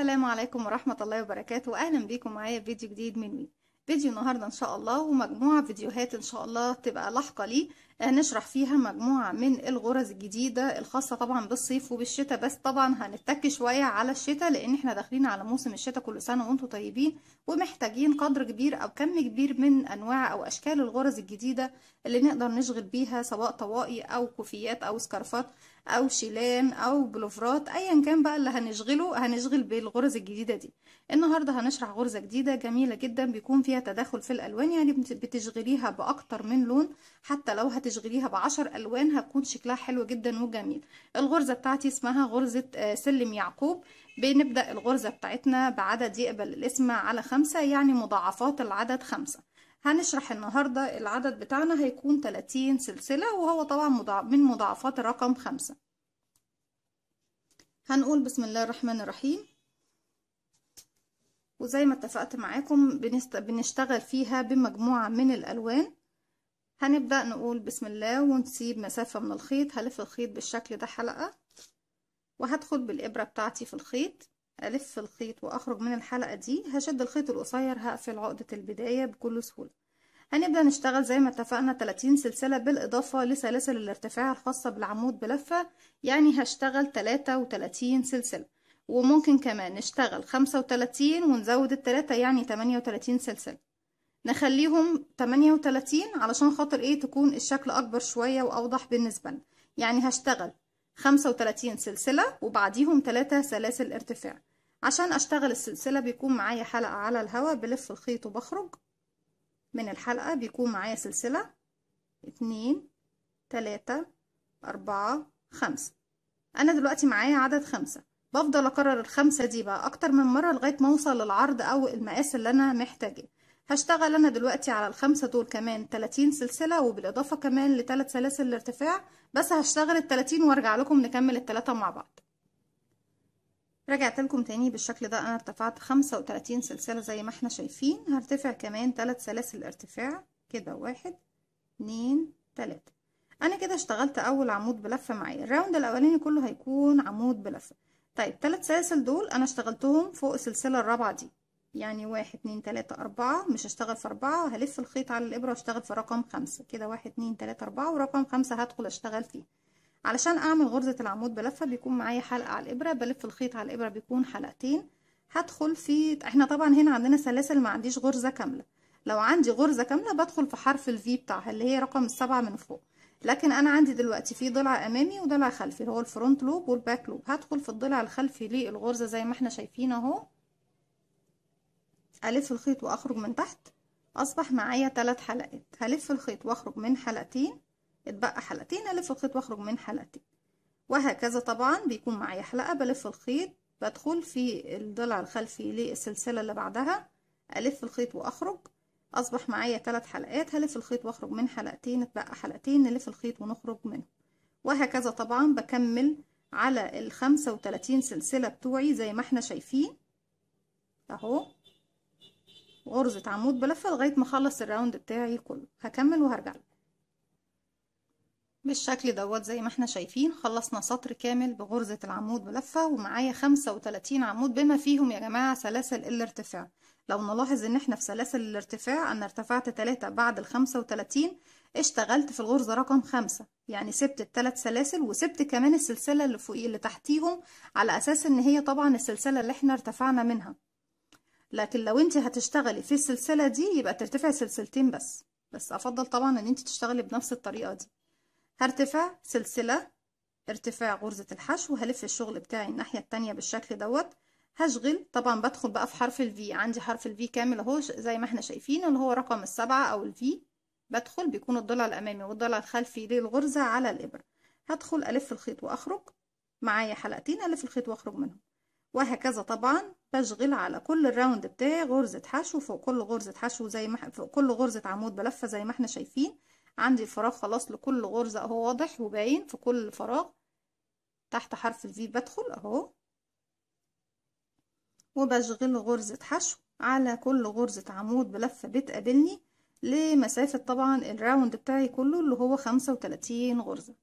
السلام عليكم ورحمة الله وبركاته وأهلا بيكم معايا في فيديو جديد من وي فيديو النهاردة إن شاء الله ومجموعة فيديوهات إن شاء الله تبقى لاحقة ليه هنشرح فيها مجموعة من الغرز الجديدة الخاصة طبعا بالصيف وبالشتاء بس طبعا هنتك شوية على الشتاء لان احنا داخلين على موسم الشتاء كل سنة وانتم طيبين ومحتاجين قدر كبير او كم كبير من انواع او اشكال الغرز الجديدة اللي نقدر نشغل بيها سواء طواقي او كوفيات او سكارفات او شيلان او بلوفرات ايا كان بقى اللي هنشغله هنشغل بالغرز الجديده دي النهارده هنشرح غرزه جديده جميله جدا بيكون فيها تداخل في الالوان يعني بتشغليها باكتر من لون حتى لو هتشغلي تشغليها بعشر الوان هتكون شكلها حلو جدا وجميل الغرزه بتاعتي اسمها غرزه آه، سلم يعقوب بنبدا الغرزه بتاعتنا بعدد يقبل الاسم على خمسة يعني مضاعفات العدد خمسة هنشرح النهارده العدد بتاعنا هيكون 30 سلسله وهو طبعا من مضاعفات الرقم خمسة هنقول بسم الله الرحمن الرحيم وزي ما اتفقت معاكم بنشتغل فيها بمجموعة من الألوان هنبدأ نقول بسم الله ونسيب مسافة من الخيط هلف الخيط بالشكل ده حلقة وهدخل بالإبرة بتاعتي في الخيط ألف الخيط وأخرج من الحلقة دي هشد الخيط القصير هقفل عقدة البداية بكل سهولة هنبدأ نشتغل زي ما اتفقنا 30 سلسلة بالإضافة لسلاسل الارتفاع الخاصة بالعمود بلفة يعني هشتغل 33 سلسلة وممكن كمان نشتغل 35 ونزود التلاتة يعني 38 سلسلة نخليهم 38 علشان خاطر ايه تكون الشكل اكبر شوية واوضح بالنسبة لنا يعني هشتغل 35 سلسلة وبعديهم 3 سلاسل ارتفاع عشان اشتغل السلسلة بيكون معايا حلقة على الهوا بلف الخيط وبخرج من الحلقة بيكون معايا سلسلة اتنين تلاتة أربعة خمسة أنا دلوقتي معايا عدد خمسة بفضل أكرر الخمسة دي بقى أكتر من مرة لغاية ما أوصل للعرض أو المقاس اللي أنا محتاجاه هشتغل انا دلوقتي على الخمسة دول كمان 30 سلسلة وبالاضافة كمان لثلاث سلاسل الارتفاع بس هشتغل التلاتين وارجع لكم نكمل التلاتة مع بعض رجعت لكم تاني بالشكل ده انا ارتفعت خمسة وتلاتين سلسلة زي ما احنا شايفين هرتفع كمان تلات سلاسل ارتفاع كده واحد اتنين تلاتة انا كده اشتغلت اول عمود بلفة معايا الراوند الاولاني كله هيكون عمود بلفة طيب تلات سلاسل دول انا اشتغلتهم فوق السلسلة الرابعة دي يعني واحد اتنين تلاتة أربعة مش هشتغل في أربعة هلف الخيط على الإبرة واشتغل في رقم خمسة كده واحد اتنين تلاتة أربعة ورقم خمسة هدخل اشتغل فيه علشان أعمل غرزة العمود بلفة بيكون معايا حلقة على الإبرة بلف الخيط على الإبرة بيكون حلقتين هدخل في احنا طبعا هنا عندنا سلاسل ما عنديش غرزة كاملة لو عندي غرزة كاملة بدخل في حرف الفي بتاعها اللي هي رقم السبعة من فوق لكن انا عندي دلوقتي في ضلع امامي وضلع خلفي هو الفرونت لوب والباك لوب هدخل في الضلع الخلفي للغرزه زي ما احنا شايفين اهو ألف الخيط وأخرج من تحت أصبح معايا تلات حلقات هلف الخيط وأخرج من حلقتين اتبقى حلقتين ألف الخيط وأخرج من حلقتين وهكذا طبعا بيكون معايا حلقة بلف الخيط بدخل في الضلع الخلفي للسلسلة اللي بعدها ألف الخيط وأخرج أصبح معايا تلات حلقات هلف الخيط وأخرج من حلقتين اتبقى حلقتين نلف الخيط ونخرج منه وهكذا طبعا بكمل على الخمسة وتلاتين سلسلة بتوعي زي ما احنا شايفين اهو غرزة عمود بلفة لغاية ما اخلص الراوند بتاعي كله هكمل وهرجع لك بالشكل دوت زي ما احنا شايفين خلصنا سطر كامل بغرزة العمود بلفة ومعايا خمسة وتلاتين عمود بما فيهم يا جماعة سلاسل الارتفاع لو نلاحظ ان احنا في سلاسل الارتفاع انا ارتفعت تلاتة بعد الخمسة وتلاتين اشتغلت في الغرزة رقم خمسة يعني سبت التلات سلاسل وسبت كمان السلسلة اللي فوقيه اللي تحتيهم على اساس ان هي طبعا السلسلة اللي احنا ارتفعنا منها لكن لو انت هتشتغلي في السلسله دي يبقى ترتفع سلسلتين بس بس افضل طبعا ان انت تشتغلي بنفس الطريقه دي هرتفع سلسله ارتفاع غرزه الحشو هلف الشغل بتاعي الناحيه التانية بالشكل دوت هشغل طبعا بدخل بقى في حرف الفي عندي حرف الفي كامل اهو زي ما احنا شايفين اللي هو رقم السبعة او الفي بدخل بيكون الضلع الامامي والضلع الخلفي للغرزة على الابرة هدخل الف الخيط واخرج معايا حلقتين الف الخيط واخرج منهم وهكذا طبعا بشغل على كل الراوند بتاعي غرزة حشو فوق كل غرزة حشو زي ما فوق كل غرزة عمود بلفة زي ما احنا شايفين عندي الفراغ خلاص لكل غرزة اهو واضح وباين في كل فراغ تحت حرف الفي بدخل اهو وبشغل غرزة حشو على كل غرزة عمود بلفة بتقابلني لمسافة طبعا الراوند بتاعي كله اللي هو خمسة وتلاتين غرزة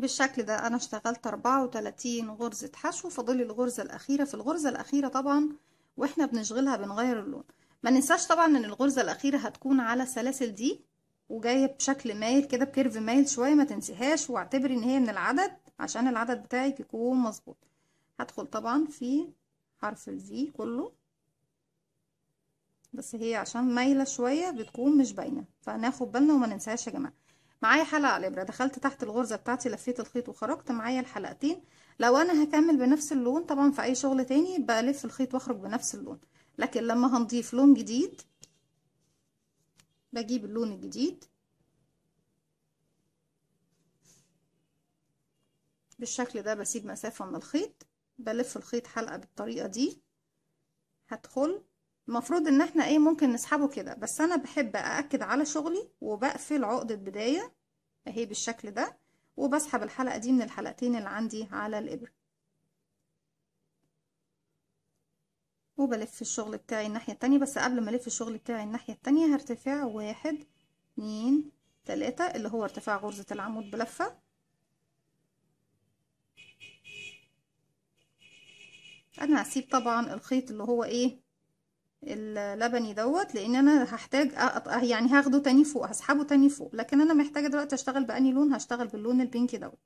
بالشكل ده أنا اشتغلت 34 غرزة حشو فاضل الغرزة الأخيرة في الغرزة الأخيرة طبعا وإحنا بنشغلها بنغير اللون ما ننساش طبعا إن الغرزة الأخيرة هتكون على السلاسل دي وجاية بشكل مايل كده بكيرف مايل شوية ما تنسيهاش واعتبري إن هي من العدد عشان العدد بتاعك يكون مظبوط هدخل طبعا في حرف الفي كله بس هي عشان مايلة شوية بتكون مش باينة فناخد بالنا وما ننساش يا جماعة معايا حلقة على الإبرة دخلت تحت الغرزة بتاعتي لفيت الخيط وخرجت معايا الحلقتين لو أنا هكمل بنفس اللون طبعا في أي شغل تاني بلف الخيط وأخرج بنفس اللون لكن لما هنضيف لون جديد بجيب اللون الجديد بالشكل ده بسيب مسافة من الخيط بلف الخيط حلقة بالطريقة دي هدخل المفروض ان احنا ايه ممكن نسحبه كده بس انا بحب أأكد على شغلي وبقفل عقدة بداية اهي بالشكل ده وبسحب الحلقة دي من الحلقتين اللي عندي على الإبرة وبلف الشغل بتاعي الناحية التانية بس قبل ما ألف الشغل بتاعي الناحية التانية هرتفع واحد اتنين تلاتة اللي هو ارتفاع غرزة العمود بلفة أنا هسيب طبعا الخيط اللي هو ايه اللبني دوت لان انا هحتاج أقطع يعني هاخده تاني فوق هسحبه تاني فوق لكن انا محتاجه دلوقتي اشتغل باني لون هشتغل باللون البينكي دوت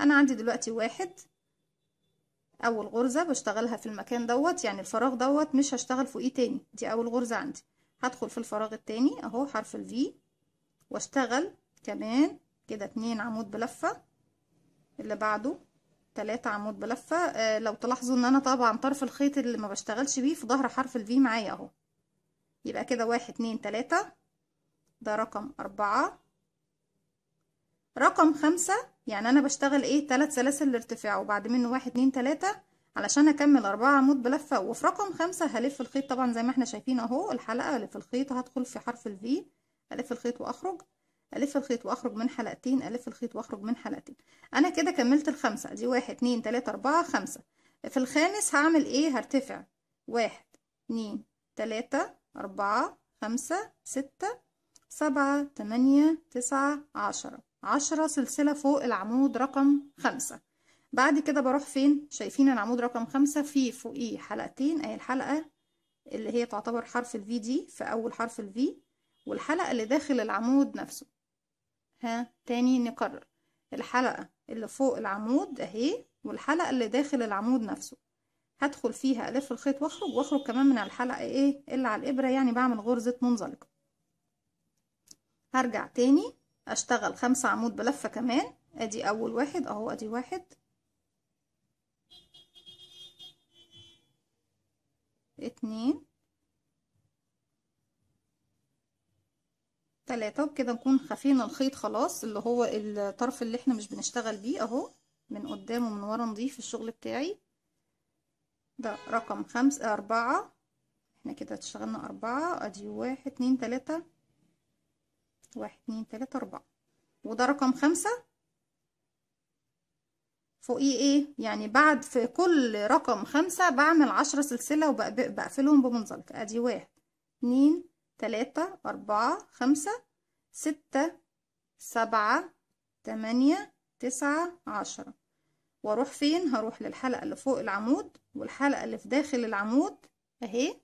انا عندي دلوقتي واحد اول غرزه بشتغلها في المكان دوت يعني الفراغ دوت مش هشتغل فوقيه تاني دي اول غرزه عندي هدخل في الفراغ التاني اهو حرف الفي واشتغل كمان كده اتنين عمود بلفه اللي بعده تلاتة عمود بلفة آه لو تلاحظوا ان انا طبعا طرف الخيط اللي ما بشتغلش بيه في ظهر حرف الفي معايا اهو يبقى كده واحد اتنين تلاتة ده رقم اربعة رقم خمسة يعني انا بشتغل ايه تلات سلاسل الارتفاع وبعد منه واحد اتنين تلاتة علشان اكمل اربعة عمود بلفة وفي رقم خمسة هلف الخيط طبعا زي ما احنا شايفين اهو الحلقة هلف الخيط هدخل في حرف الفي هلف الخيط واخرج الف الخيط واخرج من حلقتين الف الخيط واخرج من حلقتين انا كده كملت الخمسه دي واحد اتنين تلاته اربعه خمسه في الخامس هعمل ايه هرتفع واحد اتنين تلاته اربعه خمسه سته سبعه تمانيه تسعه عشره عشره سلسله فوق العمود رقم خمسه بعد كده بروح فين شايفين العمود رقم خمسة في فوقيه حلقتين اهي الحلقة اللي هي تعتبر حرف الفي دي في اول حرف الفي والحلقة اللي داخل العمود نفسه ها تاني نكرر الحلقة اللي فوق العمود اهي والحلقة اللي داخل العمود نفسه هدخل فيها الف الخيط واخرج واخرج كمان من الحلقة ايه اللي على الابرة يعني بعمل غرزة منزلقة هرجع تاني اشتغل خمسة عمود بلفة كمان ادي اول واحد اهو ادي واحد اتنين ثلاثة وبكده نكون خفينا الخيط خلاص اللي هو الطرف اللي احنا مش بنشتغل بيه اهو من قدام ومن ورا نضيف الشغل بتاعي ده رقم خمس أربعة احنا كده اشتغلنا أربعة أدي واحد اتنين تلاتة واحد اتنين تلاتة أربعة وده رقم خمسة فوقيه ايه يعني بعد في كل رقم خمسة بعمل عشرة سلسلة وبقفلهم بمنزلق أدي واحد اتنين تلاتة أربعة خمسة ستة سبعة تمانية تسعة عشرة واروح فين هروح للحلقة اللي فوق العمود والحلقة اللي في داخل العمود اهي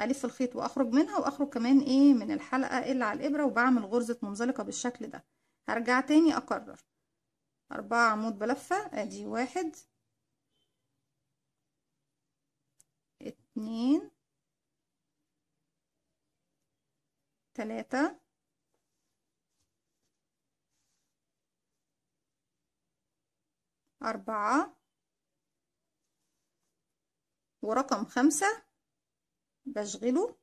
الف الخيط واخرج منها واخرج كمان ايه من الحلقة اللي على الابرة وبعمل غرزة منزلقة بالشكل ده هرجع تاني اكرر اربعة عمود بلفة ادي واحد اتنين ثلاثة أربعة ورقم خمسة بشغله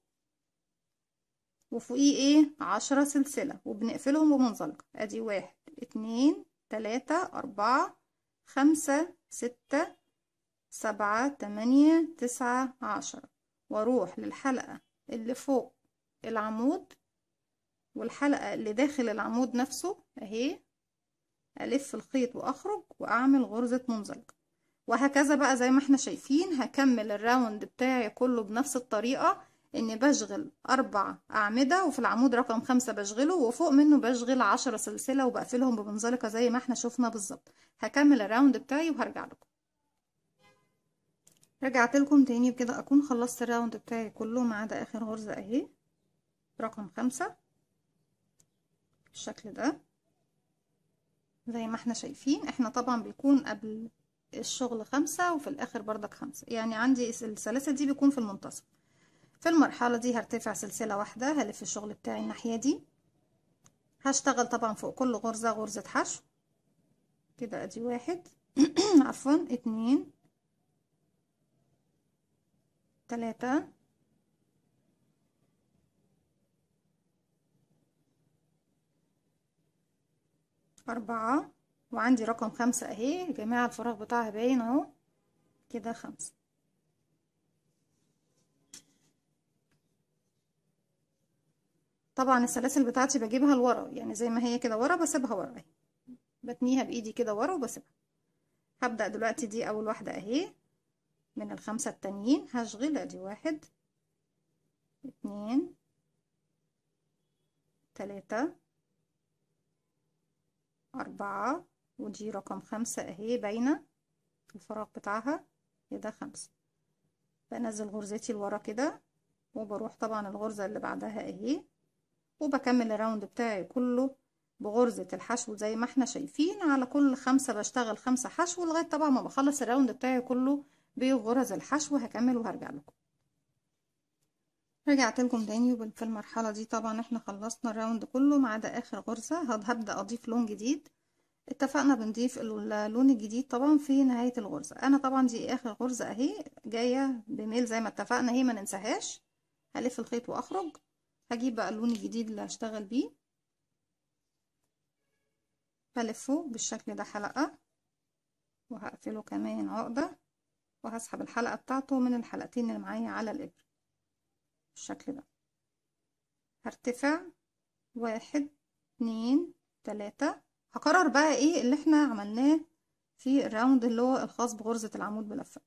وفوقيه ايه عشرة سلسلة وبنقفلهم وبنزلق ادي واحد اتنين تلاتة أربعة خمسة ستة سبعة تمانية تسعة عشرة واروح للحلقة اللي فوق العمود والحلقة اللي داخل العمود نفسه اهي ألف الخيط وأخرج وأعمل غرزة منزلقة وهكذا بقى زي ما احنا شايفين هكمل الراوند بتاعي كله بنفس الطريقة اني بشغل اربع اعمدة وفي العمود رقم خمسة بشغله وفوق منه بشغل عشرة سلسلة وبقفلهم بمنزلقة زي ما احنا شفنا بالظبط هكمل الراوند بتاعي وهرجع لكم رجعت لكم تاني بكده اكون خلصت الراوند بتاعي كله ما عدا اخر غرزة اهي رقم خمسة بالشكل ده زي ما احنا شايفين احنا طبعا بيكون قبل الشغل خمسة وفي الاخر بردك خمسة يعني عندي السلاسل دي بيكون في المنتصف في المرحلة دي هرتفع سلسلة واحدة هلف الشغل بتاعي الناحية دي هشتغل طبعا فوق كل غرزة غرزة حشو كده ادي واحد عفوا اتنين تلاتة أربعة وعندي رقم خمسة أهي جميع الفراغ بتاعها باين أهو كده خمسة طبعا السلاسل بتاعتي بجيبها لورا يعني زي ما هي كده ورا بسيبها ورا اهي بتنيها بايدي كده ورا وبسيبها هبدأ دلوقتي دي أول واحدة أهي من الخمسة التانيين هشغل أدي واحد اتنين تلاتة أربعة ودي رقم خمسة أهي باينة الفراغ بتاعها كده خمسة بنزل غرزتي لورا كده وبروح طبعا الغرزة اللي بعدها أهي وبكمل الراوند بتاعي كله بغرزة الحشو زي ما احنا شايفين على كل خمسة بشتغل خمسة حشو لغاية طبعا ما بخلص الراوند بتاعي كله بغرز الحشو هكمل وهرجع لكم رجعت لكم تاني وفي المرحله دي طبعا احنا خلصنا الراوند كله ما عدا اخر غرزه هبدا اضيف لون جديد اتفقنا بنضيف اللون الجديد طبعا في نهايه الغرزه انا طبعا دي اخر غرزه اهي جايه بميل زي ما اتفقنا اهي ما ننساهاش هلف الخيط واخرج هجيب بقى اللون الجديد اللي هشتغل بيه هلفه بالشكل ده حلقه وهقفله كمان عقده وهسحب الحلقه بتاعته من الحلقتين اللي معايا على الابره بالشكل ده هرتفع واحد اتنين تلاتة هكرر بقى ايه اللي احنا عملناه في الراوند اللي هو الخاص بغرزة العمود بلفة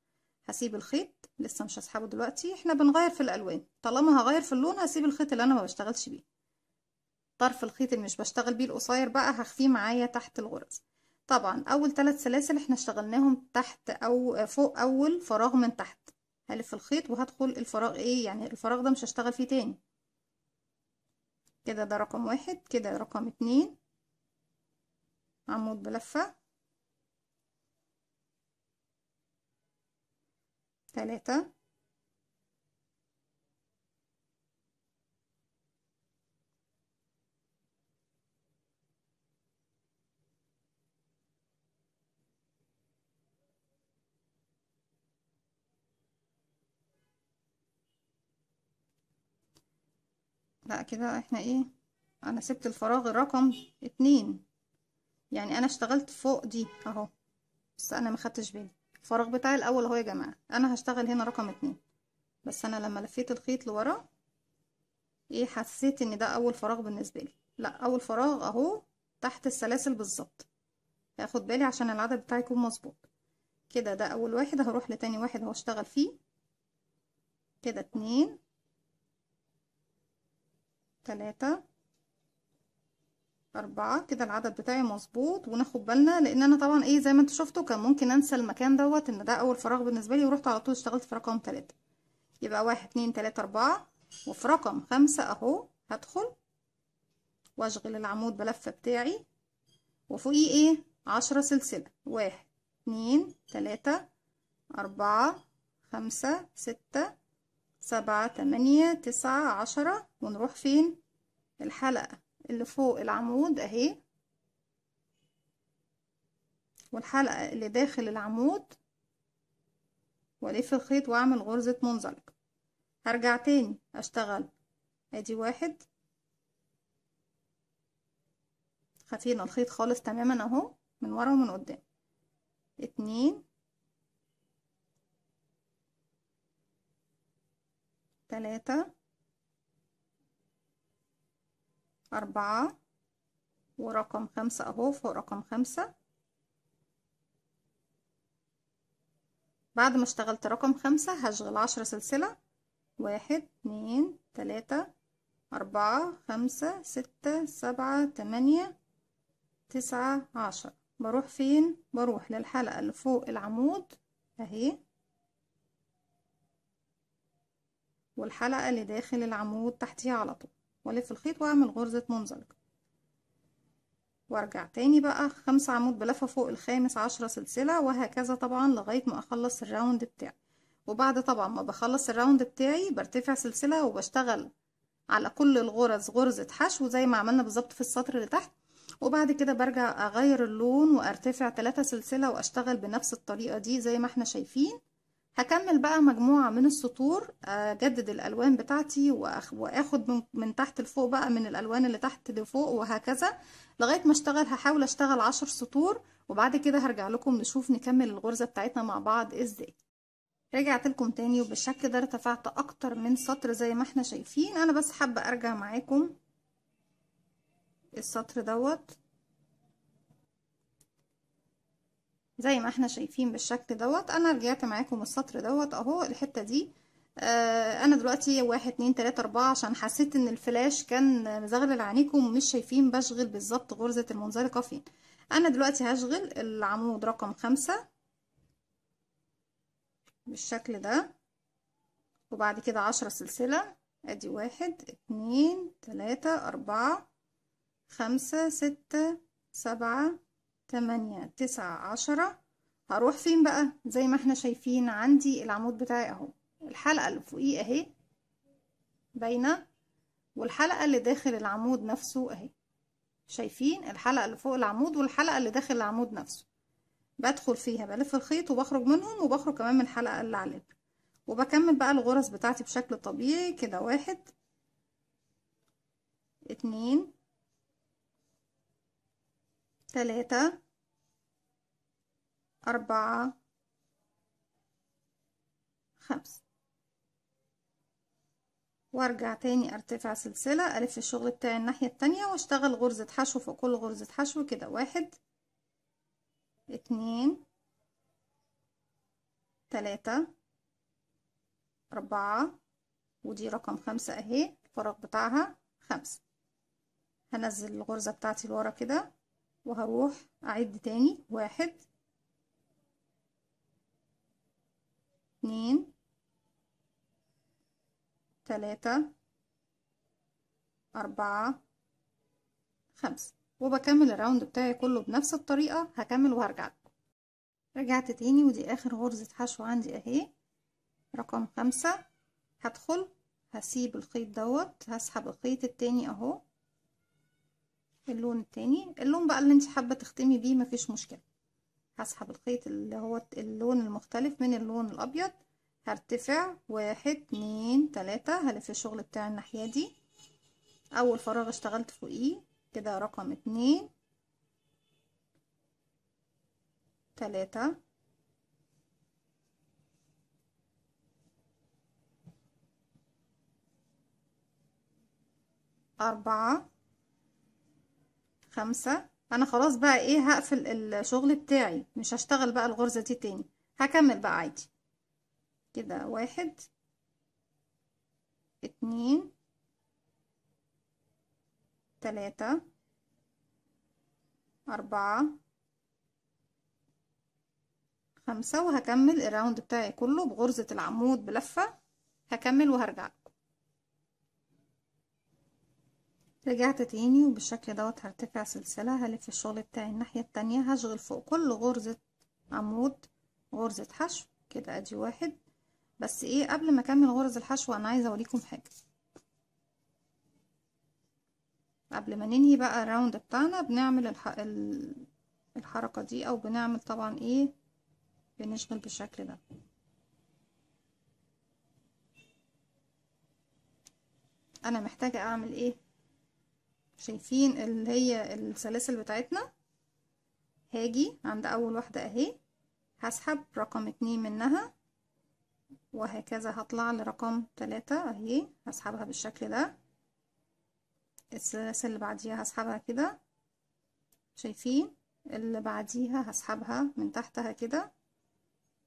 هسيب الخيط لسه مش هسحبه دلوقتي احنا بنغير في الالوان طالما هغير في اللون هسيب الخيط اللي انا ما بشتغلش بيه طرف الخيط اللي مش بشتغل بيه القصير بقى هخفيه معايا تحت الغرز طبعا اول ثلاث سلاسل احنا اشتغلناهم تحت او فوق اول فراغ من تحت هلف الخيط وهدخل الفراغ ايه يعني الفراغ ده مش هشتغل فيه تاني كده ده رقم واحد كده رقم اتنين عمود بلفة تلاتة لا كده احنا ايه انا سبت الفراغ رقم اتنين يعني انا اشتغلت فوق دي اهو بس انا ما خدتش بالي الفراغ بتاعي الاول اهو يا جماعه انا هشتغل هنا رقم اتنين بس انا لما لفيت الخيط لورا ايه حسيت ان ده اول فراغ بالنسبه لي لا اول فراغ اهو تحت السلاسل بالظبط هاخد بالي عشان العدد بتاعي يكون مظبوط كده ده اول واحد هروح لتاني واحد اشتغل فيه كده اتنين تلاتة أربعة كده العدد بتاعي مظبوط وناخد بالنا لأن أنا طبعا إيه زي ما انتوا شفتوا كان ممكن أنسى المكان دوت إن ده أول فراغ بالنسبة لي ورحت على طول اشتغلت في رقم تلاتة يبقى واحد اتنين تلاتة أربعة وفي رقم خمسة أهو هدخل وأشغل العمود بلفة بتاعي وفوقيه إيه عشرة سلسلة واحد اتنين تلاتة أربعة خمسة ستة سبعة تمانية تسعة عشرة ونروح فين الحلقة اللي فوق العمود اهي والحلقة اللي داخل العمود والف الخيط واعمل غرزة منزلق هرجع تاني اشتغل ادي واحد خفينا الخيط خالص تماما اهو من ورا ومن قدام اتنين ثلاثة أربعة ورقم خمسة أهو فوق رقم خمسة بعد ما اشتغلت رقم خمسة هشغل عشرة سلسلة واحد اتنين تلاتة أربعة خمسة ستة سبعة تمانية تسعة عشر بروح فين؟ بروح للحلقة اللي فوق العمود أهي والحلقة اللي داخل العمود تحتيها على طول والف الخيط واعمل غرزة منزلق وارجع تاني بقى خمس عمود بلفة فوق الخامس عشرة سلسلة وهكذا طبعا لغاية ما اخلص الراوند بتاعي وبعد طبعا ما بخلص الراوند بتاعي برتفع سلسلة وبشتغل على كل الغرز غرزة حشو زي ما عملنا بالظبط في السطر اللي تحت وبعد كده برجع اغير اللون وارتفع ثلاثة سلسلة واشتغل بنفس الطريقة دي زي ما احنا شايفين هكمل بقى مجموعة من السطور أجدد آه، الألوان بتاعتي وأخد من, تحت لفوق بقى من الألوان اللي تحت لفوق وهكذا لغاية ما أشتغل هحاول أشتغل عشر سطور وبعد كده هرجع لكم نشوف نكمل الغرزة بتاعتنا مع بعض إزاي رجعت لكم تاني وبالشكل ده ارتفعت أكتر من سطر زي ما احنا شايفين أنا بس حابة أرجع معاكم السطر دوت زي ما احنا شايفين بالشكل دوت انا رجعت معاكم السطر دوت اهو الحتة دي آه انا دلوقتي واحد اتنين تلاتة اربعة عشان حسيت ان الفلاش كان مزغلل عينيكم ومش شايفين بشغل بالظبط غرزة المنزلقة فين انا دلوقتي هشغل العمود رقم خمسة بالشكل ده وبعد كده عشرة سلسلة ادي واحد اتنين تلاتة اربعة خمسة ستة سبعة تمانية تسعة عشرة هروح فين بقى زي ما احنا شايفين عندي العمود بتاعي اهو الحلقة اللي فوقيه اهي باينة والحلقة اللي داخل العمود نفسه اهي شايفين الحلقة اللي فوق العمود والحلقة اللي داخل العمود نفسه بدخل فيها بلف الخيط وبخرج منهم وبخرج كمان من الحلقة اللي على وبكمل بقى الغرز بتاعتي بشكل طبيعي كده واحد اتنين ثلاثة أربعة خمسة وارجع تاني ارتفع سلسلة الف الشغل بتاعي الناحية التانية واشتغل غرزة حشو فوق كل غرزة حشو كده واحد اتنين تلاتة أربعة ودي رقم خمسة اهي الفراغ بتاعها خمسة هنزل الغرزة بتاعتي لورا كده وهروح أعد تاني واحد اتنين تلاتة أربعة خمسة وبكمل الراوند بتاعي كله بنفس الطريقة هكمل وهرجع لكم رجعت تاني ودي آخر غرزة حشو عندي أهي رقم خمسة هدخل هسيب الخيط دوت هسحب الخيط التاني أهو اللون التاني اللون بقى اللي انت حابه تختمي بيه مفيش مشكله هسحب الخيط اللي هو اللون المختلف من اللون الابيض هرتفع واحد اتنين تلاتة هلف الشغل بتاع الناحيه دي اول فراغ اشتغلت فوقيه كده رقم اتنين تلاتة أربعة خمسة انا خلاص بقى ايه هقفل الشغل بتاعي مش هشتغل بقى الغرزة دي تاني هكمل بقى عادي كده واحد اتنين تلاتة أربعة خمسة وهكمل الراوند بتاعي كله بغرزة العمود بلفة هكمل وهرجع رجعت تاني وبالشكل دوت هرتفع سلسلة هلف الشغل بتاعي الناحية التانية هشغل فوق كل غرزة عمود غرزة حشو كده ادي واحد بس ايه قبل ما اكمل غرز الحشو انا عايزة اوريكم حاجة قبل ما ننهي بقى الراوند بتاعنا بنعمل الح... الحركة دي او بنعمل طبعا ايه بنشغل بالشكل ده انا محتاجة اعمل ايه شايفين اللي هي السلاسل بتاعتنا هاجي عند اول واحدة اهي هسحب رقم اتنين منها وهكذا هطلع لرقم تلاتة اهي هسحبها بالشكل ده السلاسل اللي بعديها هسحبها كده شايفين اللي بعديها هسحبها من تحتها كده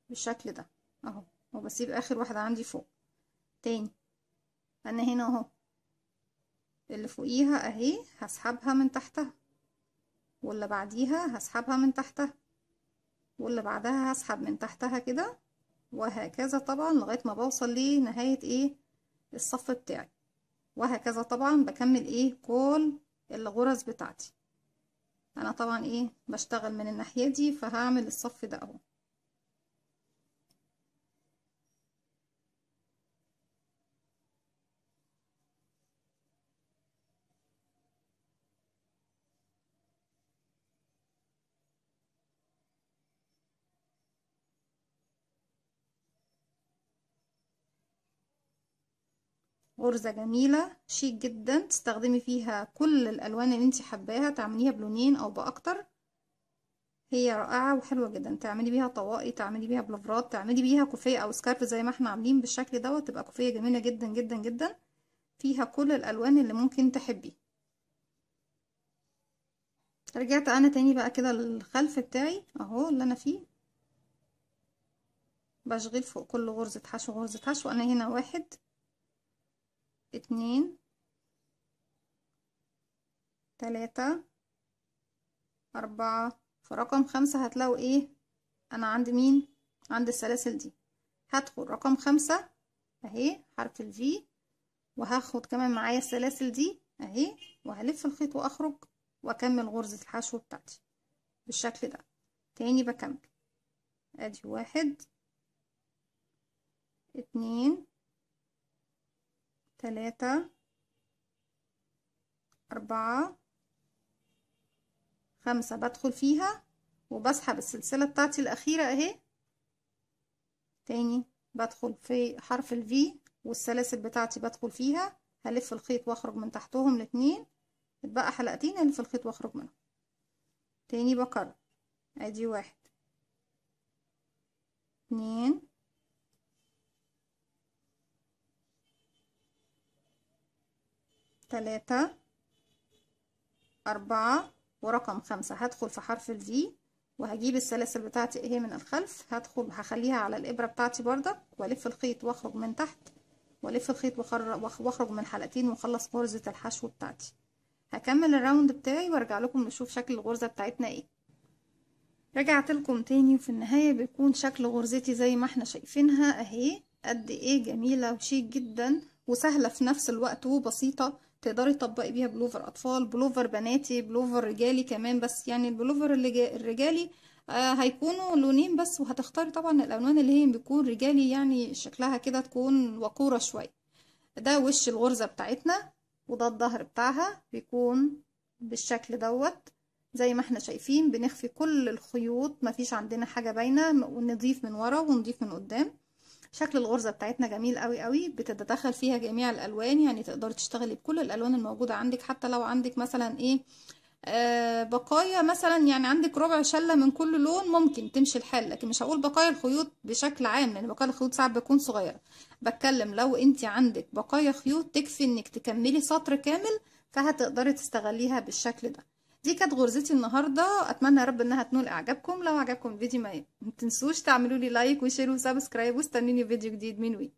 بالشكل ده اهو وبسيب اخر واحدة عندي فوق تاني انا هنا اهو اللي فوقيها اهي هسحبها من تحتها واللي بعديها هسحبها من تحتها واللي بعدها هسحب من تحتها كده وهكذا طبعا لغايه ما بوصل لنهايه ايه الصف بتاعي وهكذا طبعا بكمل ايه كل الغرز بتاعتي انا طبعا ايه بشتغل من الناحيه دي فهعمل الصف ده اهو غرزة جميلة شيك جدا تستخدمي فيها كل الألوان اللي انت حباها تعمليها بلونين أو بأكتر هي رائعة وحلوة جدا تعملي بيها طواقي تعملي بيها بلفرات تعملي بيها كوفية أو سكارف زي ما احنا عاملين بالشكل دوت تبقى كوفية جميلة جدا جدا جدا فيها كل الألوان اللي ممكن تحبي رجعت أنا تاني بقى كده للخلف بتاعي أهو اللي أنا فيه بشغل فوق كل غرزة حشو غرزة حشو أنا هنا واحد اتنين تلاتة أربعة في رقم خمسة هتلاقوا ايه أنا عند مين عند السلاسل دي هدخل رقم خمسة اهي حرف الفي وهاخد كمان معايا السلاسل دي اهي وهلف الخيط واخرج واكمل غرزة الحشو بتاعتي بالشكل ده تاني بكمل ادي واحد اتنين ثلاثة أربعة خمسة بدخل فيها وبسحب السلسلة بتاعتي الأخيرة أهي تاني بدخل في حرف ال V والسلاسل بتاعتي بدخل فيها هلف الخيط واخرج من تحتهم الاتنين اتبقى حلقتين هلف الخيط واخرج منهم تاني بكرر ادي واحد اتنين تلاتة أربعة ورقم خمسة هدخل في حرف الفي وهجيب السلاسل بتاعتي اهي من الخلف هدخل هخليها على الإبرة بتاعتي بردك وألف الخيط وأخرج من تحت وألف الخيط وأخرج من حلقتين وأخلص غرزة الحشو بتاعتي هكمل الراوند بتاعي وارجع لكم نشوف شكل الغرزة بتاعتنا ايه رجعت لكم تاني وفي النهاية بيكون شكل غرزتي زي ما احنا شايفينها اهي قد ايه جميلة وشيك جدا وسهلة في نفس الوقت وبسيطة تقدري تطبقي بيها بلوفر اطفال بلوفر بناتي بلوفر رجالي كمان بس يعني البلوفر الرجالي آه، هيكونوا لونين بس وهتختاري طبعا الالوان اللي هي بيكون رجالي يعني شكلها كده تكون وقوره شويه ده وش الغرزه بتاعتنا وده الظهر بتاعها بيكون بالشكل دوت زي ما احنا شايفين بنخفي كل الخيوط مفيش عندنا حاجه باينه ونضيف من ورا ونضيف من قدام شكل الغرزة بتاعتنا جميل قوي قوي بتتدخل فيها جميع الالوان يعني تقدري تشتغلي بكل الالوان الموجودة عندك حتى لو عندك مثلا ايه آه بقايا مثلا يعني عندك ربع شلة من كل لون ممكن تمشي الحال لكن مش هقول بقايا الخيوط بشكل عام لان بقايا الخيوط ساعات بتكون صغيرة بتكلم لو انت عندك بقايا خيوط تكفي انك تكملي سطر كامل فهتقدري تستغليها بالشكل ده دي كانت غرزتي النهارده اتمنى يا رب انها تنول اعجابكم لو عجبكم الفيديو ما تنسوش تعملوا لي لايك وشير وسبسكرايب واستنيني فيديو جديد من وي